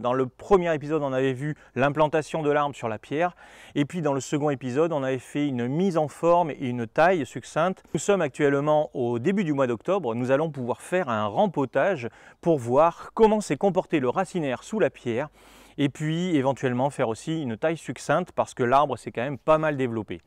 Dans le premier épisode, on avait vu l'implantation de l'arbre sur la pierre. Et puis dans le second épisode, on avait fait une mise en forme et une taille succincte. Nous sommes actuellement au début du mois d'octobre. Nous allons pouvoir faire un rempotage pour voir comment s'est comporté le racinaire sous la pierre. Et puis éventuellement faire aussi une taille succincte parce que l'arbre s'est quand même pas mal développé.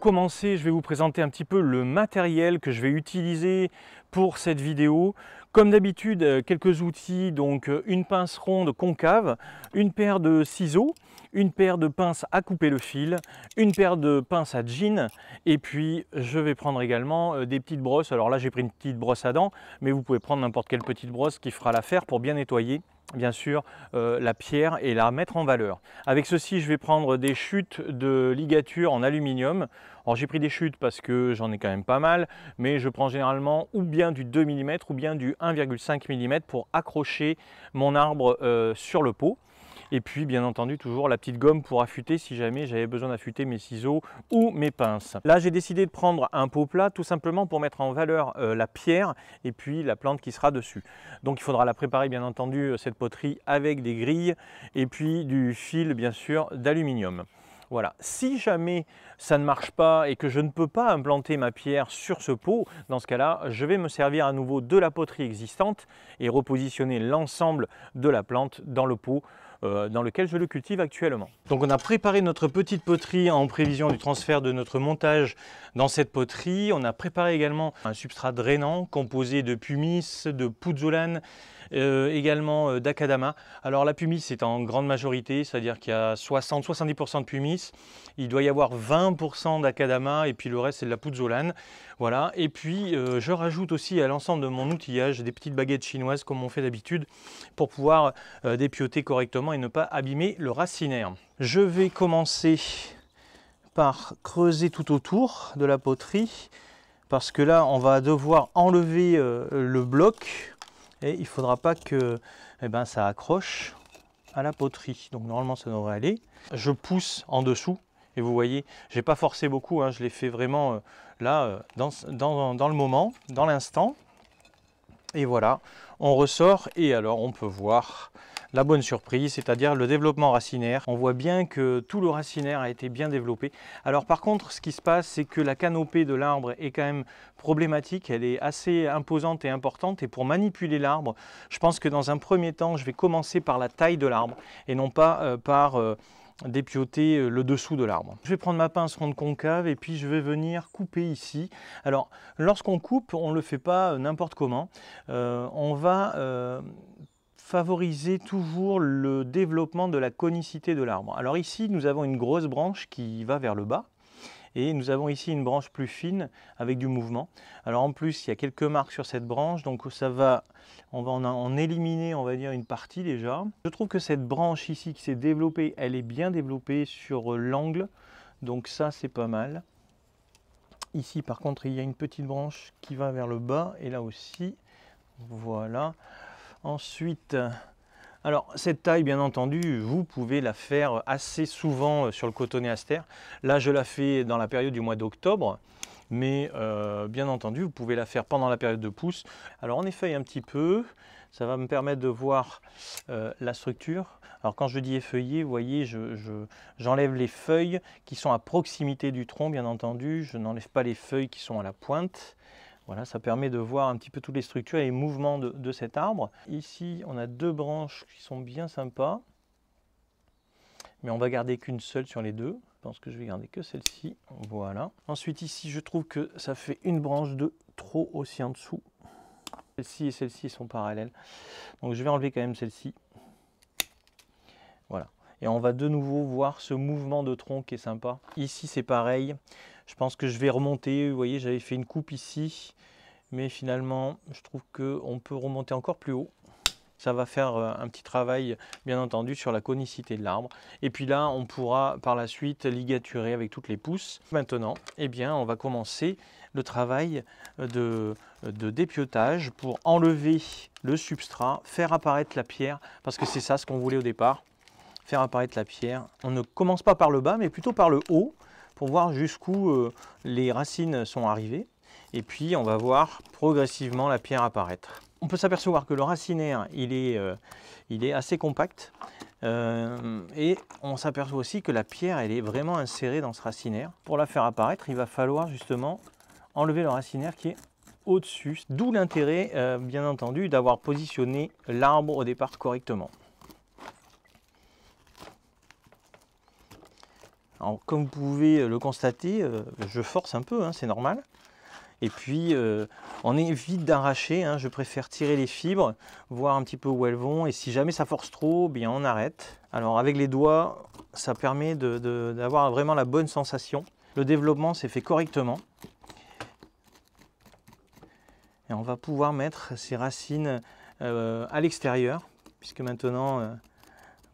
Pour commencer, je vais vous présenter un petit peu le matériel que je vais utiliser pour cette vidéo. Comme d'habitude, euh, quelques outils, donc euh, une pince ronde concave, une paire de ciseaux, une paire de pinces à couper le fil, une paire de pinces à jean, et puis je vais prendre également euh, des petites brosses. Alors là, j'ai pris une petite brosse à dents, mais vous pouvez prendre n'importe quelle petite brosse qui fera l'affaire pour bien nettoyer bien sûr euh, la pierre et la mettre en valeur. Avec ceci, je vais prendre des chutes de ligature en aluminium. Alors j'ai pris des chutes parce que j'en ai quand même pas mal, mais je prends généralement ou bien du 2 mm ou bien du 1,5 mm pour accrocher mon arbre euh, sur le pot. Et puis bien entendu toujours la petite gomme pour affûter si jamais j'avais besoin d'affûter mes ciseaux ou mes pinces. Là j'ai décidé de prendre un pot plat tout simplement pour mettre en valeur euh, la pierre et puis la plante qui sera dessus. Donc il faudra la préparer bien entendu euh, cette poterie avec des grilles et puis du fil bien sûr d'aluminium. Voilà, si jamais ça ne marche pas et que je ne peux pas implanter ma pierre sur ce pot, dans ce cas-là, je vais me servir à nouveau de la poterie existante et repositionner l'ensemble de la plante dans le pot euh, dans lequel je le cultive actuellement. Donc on a préparé notre petite poterie en prévision du transfert de notre montage dans cette poterie. On a préparé également un substrat drainant composé de pumice, de pouzzolane, euh, également euh, d'acadama Alors la pumice est en grande majorité, c'est-à-dire qu'il y a 60-70% de pumice. Il doit y avoir 20% d'acadama et puis le reste c'est de la pouzzolane. Voilà. Et puis euh, je rajoute aussi à l'ensemble de mon outillage des petites baguettes chinoises comme on fait d'habitude pour pouvoir dépioter correctement et ne pas abîmer le racinaire. Je vais commencer par creuser tout autour de la poterie parce que là on va devoir enlever le bloc et il ne faudra pas que eh ben, ça accroche à la poterie. Donc normalement ça devrait aller. Je pousse en dessous et vous voyez, j'ai pas forcé beaucoup, hein. je l'ai fait vraiment euh, là, euh, dans, le moment, dans l'instant. Et voilà, on ressort et alors on peut voir la bonne surprise, c'est-à-dire le développement racinaire. On voit bien que tout le racinaire a été bien développé. Alors par contre, ce qui se passe, c'est que la canopée de l'arbre est quand même problématique, elle est assez imposante et importante. Et pour manipuler l'arbre, je pense que dans un premier temps, je vais commencer par la taille de l'arbre et non pas euh, par... dépiauter euh, dépioter euh, le dessous de l'arbre. Je vais prendre ma pince ronde concave et puis je vais venir couper ici. Alors lorsqu'on coupe, on ne le fait pas n'importe comment. on va favoriser toujours le développement de la conicité de l'arbre. Alors ici, nous avons une grosse branche qui va vers le bas. Et nous avons ici une branche plus fine avec du mouvement. Alors en plus, il y a quelques marques sur cette branche, donc ça va, on va en, en éliminer, on va dire, une partie déjà. Je trouve que cette branche ici qui s'est développée, elle est bien développée sur l'angle, donc ça c'est pas mal. Ici par contre, il y a une petite branche qui va vers le bas, et là aussi, voilà. Ensuite, alors cette taille, bien entendu, vous pouvez la faire assez souvent euh, sur le cotonnet aster. Là, je la fais dans la période du mois d'octobre, mais euh, bien entendu, vous pouvez la faire pendant la période de pousse. Alors on effeuille un petit peu, ça va me permettre de voir euh, la structure. Alors quand je dis effeuiller, vous voyez, j'enlève les feuilles qui sont à proximité du tronc, bien entendu. Je n'enlève pas les feuilles qui sont à la pointe. Voilà, ça permet de voir un petit peu toutes les structures et les mouvements de, cet arbre. Ici, on a deux branches qui sont bien sympas, mais on va garder qu'une seule sur les deux. Je pense que je vais garder que celle-ci, voilà. Ensuite ici, je trouve que ça fait une branche de trop aussi en dessous. Celle-ci et celle-ci sont parallèles. Donc je vais enlever quand même celle-ci. Voilà. Et on va de nouveau voir ce mouvement de tronc qui est sympa. Ici, c'est pareil. Je pense que je vais remonter. Vous voyez, j'avais fait une coupe ici. Mais finalement, je trouve qu'on peut remonter encore plus haut. Ça va faire euh, un petit travail, bien entendu, sur la conicité de l'arbre. Et puis là, on pourra par la suite ligaturer avec toutes les pousses. Maintenant, eh bien, on va commencer le travail de, de dépiotage pour enlever le substrat, faire apparaître la pierre, parce que c'est ça ce qu'on voulait au départ, faire apparaître la pierre. On ne commence pas par le bas, mais plutôt par le haut, pour voir jusqu'où euh, les racines sont arrivées. Et puis on va voir progressivement la pierre apparaître. On peut s'apercevoir que le racinaire, il est, euh, assez compact. Euh, et on s'aperçoit aussi que la pierre, elle est vraiment insérée dans ce racinaire. Pour la faire apparaître, il va falloir justement enlever le racinaire qui est au-dessus. D'où l'intérêt, bien entendu, d'avoir positionné l'arbre au départ correctement. comme vous pouvez le constater, euh, je force un peu, hein, c'est normal. Et puis, euh, on évite d'arracher. Hein, je préfère tirer les fibres, voir un petit peu où elles vont. Et si jamais ça force trop, bien on arrête. Alors, avec les doigts, ça permet d'avoir vraiment la bonne sensation. Le développement s'est fait correctement. Et on va pouvoir mettre ces racines euh, à l'extérieur, puisque maintenant,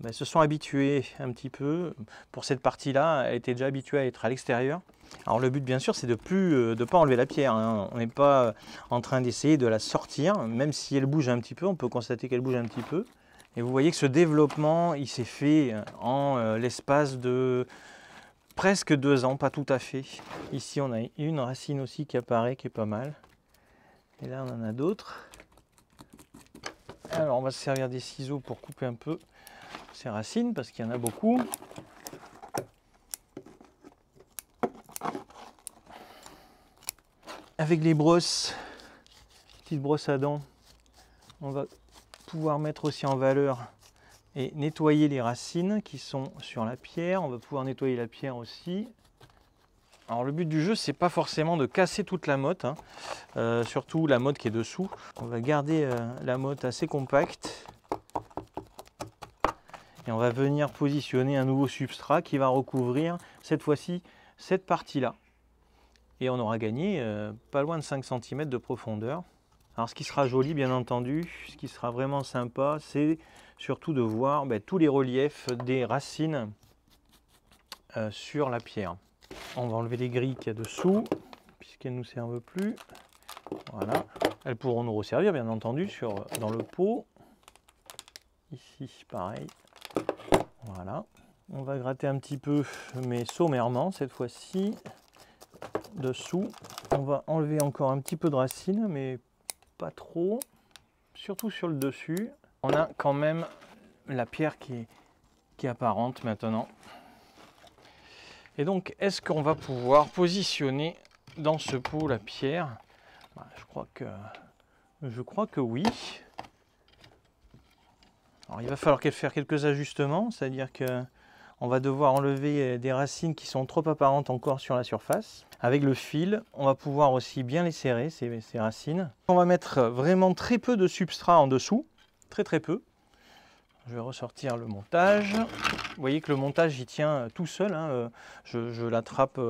ben, se sont habitués un petit peu. Pour cette partie-là, elle était déjà habituée à être à l'extérieur. Alors le but bien sûr c'est de ne euh, de pas enlever la pierre. Hein. On n'est pas euh, en train d'essayer de la sortir, même si elle bouge un petit peu, on peut constater qu'elle bouge un petit peu. Et vous voyez que ce développement il s'est fait euh, en l'espace de presque deux ans, pas tout à fait. Ici on a une racine aussi qui apparaît qui est pas mal. Et là on en a d'autres. Alors on va se servir des ciseaux pour couper un peu ses racines parce qu'il y en a beaucoup. Avec les brosses, petites brosse à dents, on va pouvoir mettre aussi en valeur et nettoyer les racines qui sont sur la pierre. On va pouvoir nettoyer la pierre aussi. Alors le but du jeu, c'est pas forcément de casser toute la motte, hein. euh, surtout la motte qui est dessous. On va garder euh, la motte assez compacte et on va venir positionner un nouveau substrat qui va recouvrir cette fois-ci cette partie-là. Et on aura gagné euh, pas loin de 5 cm de profondeur. Alors ce qui sera joli bien entendu, ce qui sera vraiment sympa, c'est surtout de voir ben, tous les reliefs des racines euh, sur la pierre. On va enlever les grilles qu'il y a dessous, puisqu'elles ne nous servent plus. Voilà. Elles pourront nous resservir bien entendu sur, dans le pot. Ici pareil. Voilà. On va gratter un petit peu, mais sommairement cette fois-ci. Dessous, on va enlever encore un petit peu de racines, mais pas trop. Surtout sur le dessus. On a quand même la pierre qui est, apparente maintenant. Et donc, est-ce qu'on va pouvoir positionner dans ce pot la pierre bah, Je crois je crois que oui il va falloir faire quelques ajustements, c'est-à-dire qu'on va devoir enlever euh, des racines qui sont trop apparentes encore sur la surface. Avec le fil, on va pouvoir aussi bien les serrer, ces, racines. On va mettre vraiment très peu de substrat en dessous, très très peu. Je vais ressortir le montage. Vous voyez que le montage, il tient euh, tout seul. Hein, euh, je, l'attrape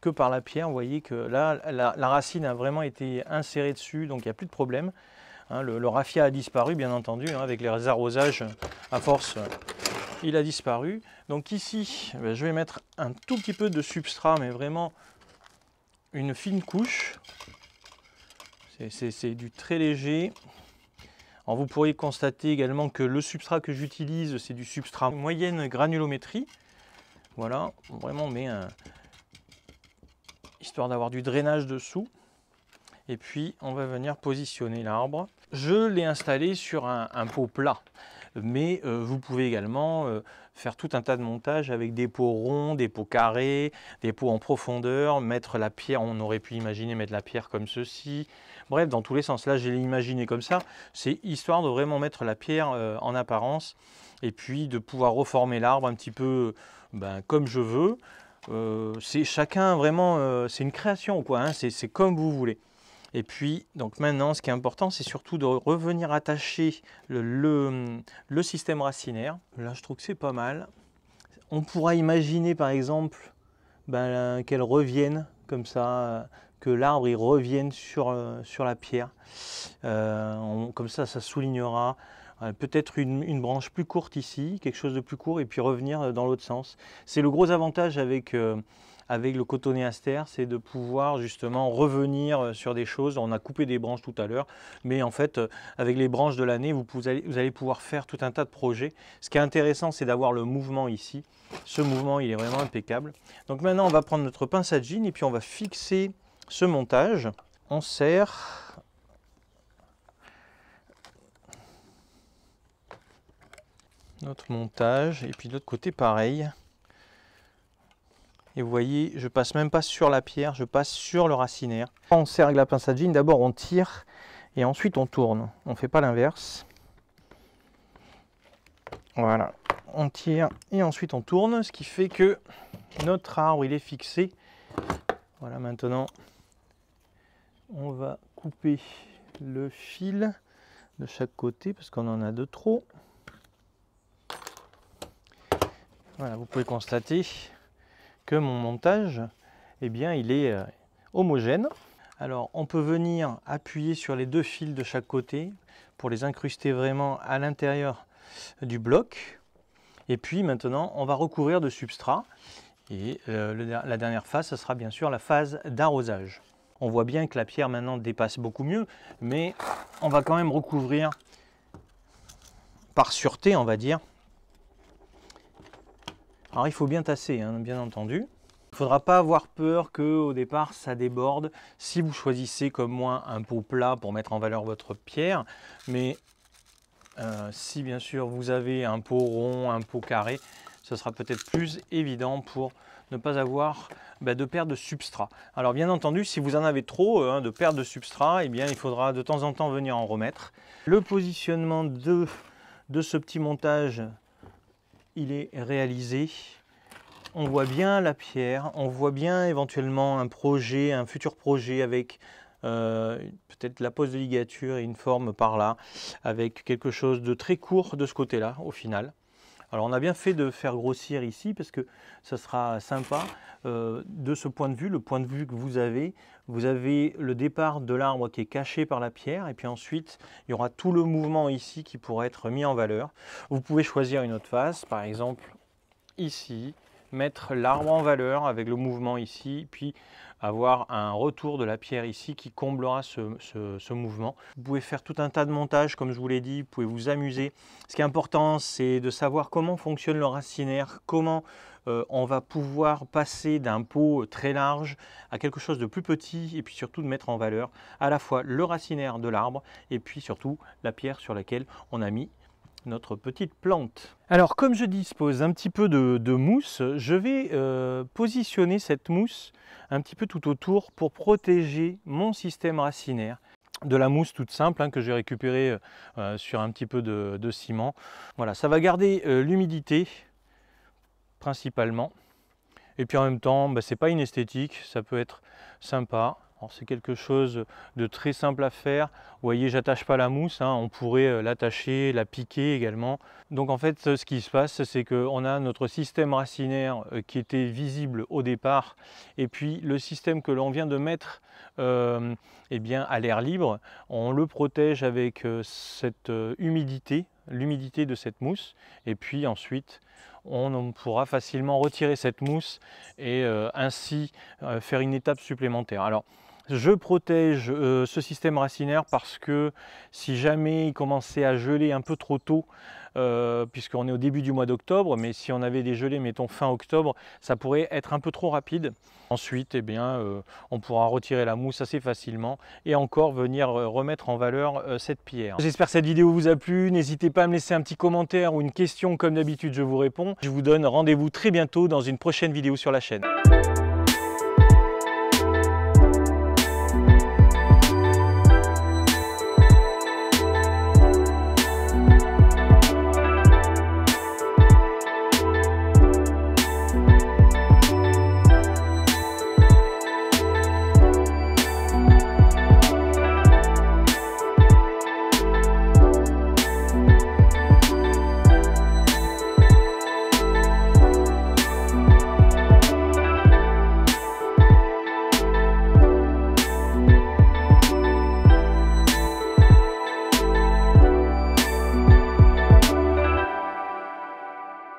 que par la pierre. Vous voyez que là, la racine a vraiment été insérée dessus, donc il n'y a plus de problème. Hein, le, raffia a disparu, bien entendu, hein, avec les arrosages à force, il a disparu. Donc ici, ben, je vais mettre un tout petit peu de substrat, mais vraiment une fine couche. C'est du très léger. vous pourriez constater également que le substrat que j'utilise, c'est du substrat moyenne granulométrie. Voilà, vraiment, mais histoire d'avoir du drainage dessous. Et puis, on va venir positionner l'arbre. Je l'ai installé sur un, pot plat, mais euh, vous pouvez également euh, faire tout un tas de montages avec des pots ronds, des pots carrés, des pots en profondeur, mettre la pierre, on aurait pu imaginer mettre la pierre comme ceci. Bref, dans tous les sens, là je l'ai imaginé comme ça, c'est histoire de vraiment mettre la pierre euh, en apparence et puis de pouvoir reformer l'arbre un petit peu ben, comme je veux. c'est chacun vraiment, c'est une création quoi, hein. c'est comme vous voulez. Et puis, donc maintenant, ce qui est important, c'est surtout de revenir attacher le, système racinaire. Là, je trouve que c'est pas mal. On pourra imaginer, par exemple, ben, euh, qu'elle revienne comme ça, euh, que l'arbre revienne sur, euh, sur la pierre. comme ça, ça soulignera peut-être une, branche plus courte ici, quelque chose de plus court, et puis revenir dans l'autre sens. C'est le gros avantage avec avec le Aster, c'est de pouvoir justement revenir euh, sur des choses. On a coupé des branches tout à l'heure, mais en fait, euh, avec les branches de l'année, vous, vous, allez pouvoir faire tout un tas de projets. Ce qui est intéressant, c'est d'avoir le mouvement ici. Ce mouvement, il est vraiment impeccable. Donc maintenant, on va prendre notre pince à jean et puis on va fixer ce montage. On serre notre montage et puis de l'autre côté pareil. Et vous voyez, je passe même pas sur la pierre, je passe sur le racinaire. on serre avec la pince à jean, d'abord on tire et ensuite on tourne. On ne fait pas l'inverse. Voilà, on tire et ensuite on tourne, ce qui fait que notre arbre il est fixé. Voilà, maintenant on va couper le fil de chaque côté parce qu'on en a de trop. Voilà, vous pouvez constater, que mon montage, eh bien, il est euh, homogène. Alors, on peut venir appuyer sur les deux fils de chaque côté pour les incruster vraiment à l'intérieur du bloc. Et puis maintenant, on va recouvrir de substrat. Et euh, la dernière phase, ce sera bien sûr la phase d'arrosage. On voit bien que la pierre maintenant dépasse beaucoup mieux, mais on va quand même recouvrir par sûreté, on va dire, alors il faut bien tasser, hein, bien entendu. Il ne faudra pas avoir peur que au départ ça déborde si vous choisissez comme moi un pot plat pour mettre en valeur votre pierre. Mais euh, si bien sûr vous avez un pot rond, un pot carré, ce sera peut-être plus évident pour ne pas avoir bah, de perte de substrat. Alors bien entendu, si vous en avez trop euh, hein, de perte de substrat, eh bien, il faudra de temps en temps venir en remettre. Le positionnement de, de ce petit montage il est réalisé. On voit bien la pierre, on voit bien éventuellement un projet, un futur projet avec euh, peut-être la pose de ligature et une forme par là, avec quelque chose de très court de ce côté-là au final. Alors on a bien fait de faire grossir ici parce que ça sera sympa. Euh, de ce point de vue, le point de vue que vous avez, vous avez le départ de l'arbre qui est caché par la pierre et puis ensuite il y aura tout le mouvement ici qui pourra être mis en valeur. Vous pouvez choisir une autre face, par exemple ici, mettre l'arbre en valeur avec le mouvement ici, puis avoir un retour de la pierre ici qui comblera ce, mouvement. Vous pouvez faire tout un tas de montages, comme je vous l'ai dit, vous pouvez vous amuser. Ce qui est important, c'est de savoir comment fonctionne le racinaire, comment euh, on va pouvoir passer d'un pot euh, très large à quelque chose de plus petit et puis surtout de mettre en valeur à la fois le racinaire de l'arbre et puis surtout la pierre sur laquelle on a mis notre petite plante. Alors comme je dispose un petit peu de, mousse, je vais euh, positionner cette mousse un petit peu tout autour pour protéger mon système racinaire de la mousse toute simple hein, que j'ai récupérée euh, euh, sur un petit peu de, ciment. Voilà, ça va garder l'humidité principalement. Et puis en même temps, bah, c'est pas inesthétique, ça peut être sympa c'est quelque chose de très simple à faire. Vous voyez, j'attache pas la mousse, hein. on pourrait euh, l'attacher, la piquer également. Donc en fait, ce qui se passe, c'est qu'on a notre système racinaire euh, qui était visible au départ, et puis le système que l'on vient de mettre euh, eh bien, à l'air libre, on le protège avec cette humidité, l'humidité de cette mousse, et puis ensuite, on, pourra facilement retirer cette mousse et ainsi faire une étape supplémentaire. Alors, je protège euh, ce système racinaire parce que si jamais il commençait à geler un peu trop tôt, euh, puisqu'on est au début du mois d'octobre, mais si on avait des gelées, mettons fin octobre, ça pourrait être un peu trop rapide. Ensuite, eh bien, euh, on pourra retirer la mousse assez facilement et encore venir remettre en valeur cette pierre. J'espère que cette vidéo vous a plu. N'hésitez pas à me laisser un petit commentaire ou une question. Comme d'habitude, je vous réponds. Je vous donne rendez-vous très bientôt dans une prochaine vidéo sur la chaîne.